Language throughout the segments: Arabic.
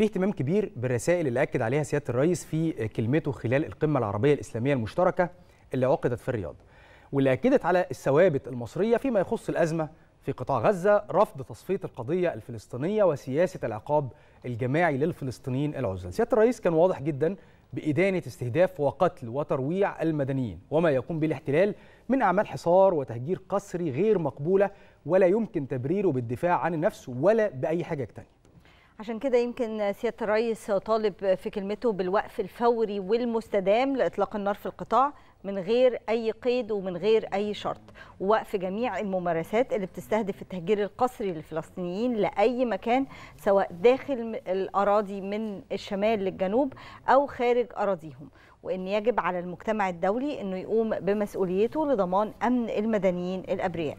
في اهتمام كبير بالرسائل اللي اكد عليها سياده الرئيس في كلمته خلال القمه العربيه الاسلاميه المشتركه اللي عقدت في الرياض واللي اكدت على الثوابت المصريه فيما يخص الازمه في قطاع غزه رفض تصفيه القضيه الفلسطينيه وسياسه العقاب الجماعي للفلسطينيين العزل سياده الرئيس كان واضح جدا بإدانة استهداف وقتل وترويع المدنيين وما يقوم به الاحتلال من أعمال حصار وتهجير قسري غير مقبولة ولا يمكن تبريره بالدفاع عن النفس ولا بأي حاجة تانية عشان كده يمكن سياده الرئيس طالب في كلمته بالوقف الفوري والمستدام لاطلاق النار في القطاع من غير اي قيد ومن غير اي شرط ووقف جميع الممارسات اللي بتستهدف التهجير القسري للفلسطينيين لاي مكان سواء داخل الاراضي من الشمال للجنوب او خارج اراضيهم وان يجب على المجتمع الدولي انه يقوم بمسؤوليته لضمان امن المدنيين الابرياء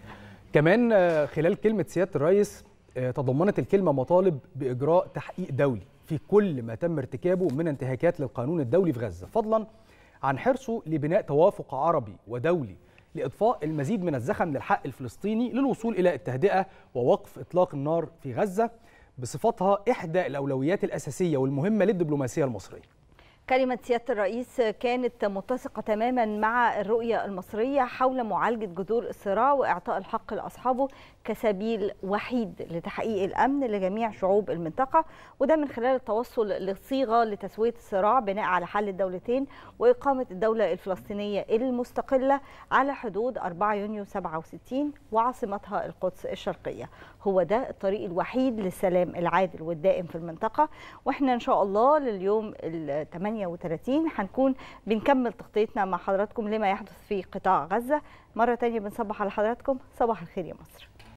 كمان خلال كلمه سياده الرئيس آه، تضمنت الكلمة مطالب بإجراء تحقيق دولي في كل ما تم ارتكابه من انتهاكات للقانون الدولي في غزة فضلا عن حرصه لبناء توافق عربي ودولي لإضفاء المزيد من الزخم للحق الفلسطيني للوصول إلى التهدئة ووقف إطلاق النار في غزة بصفتها إحدى الأولويات الأساسية والمهمة للدبلوماسية المصرية كلمة سيادة الرئيس كانت متسقة تماما مع الرؤية المصرية حول معالجة جذور الصراع وإعطاء الحق لأصحابه كسبيل وحيد لتحقيق الأمن لجميع شعوب المنطقة وده من خلال التوصل لصيغة لتسوية الصراع بناء على حل الدولتين وإقامة الدولة الفلسطينية المستقلة على حدود 4 يونيو 67 وعاصمتها القدس الشرقية هو ده الطريق الوحيد للسلام العادل والدائم في المنطقة وإحنا إن شاء الله لليوم الثمانية 8 38 هنكون بنكمل تغطيتنا مع حضراتكم لما يحدث في قطاع غزة مرة تانية بنصبح على حضراتكم صباح الخير يا مصر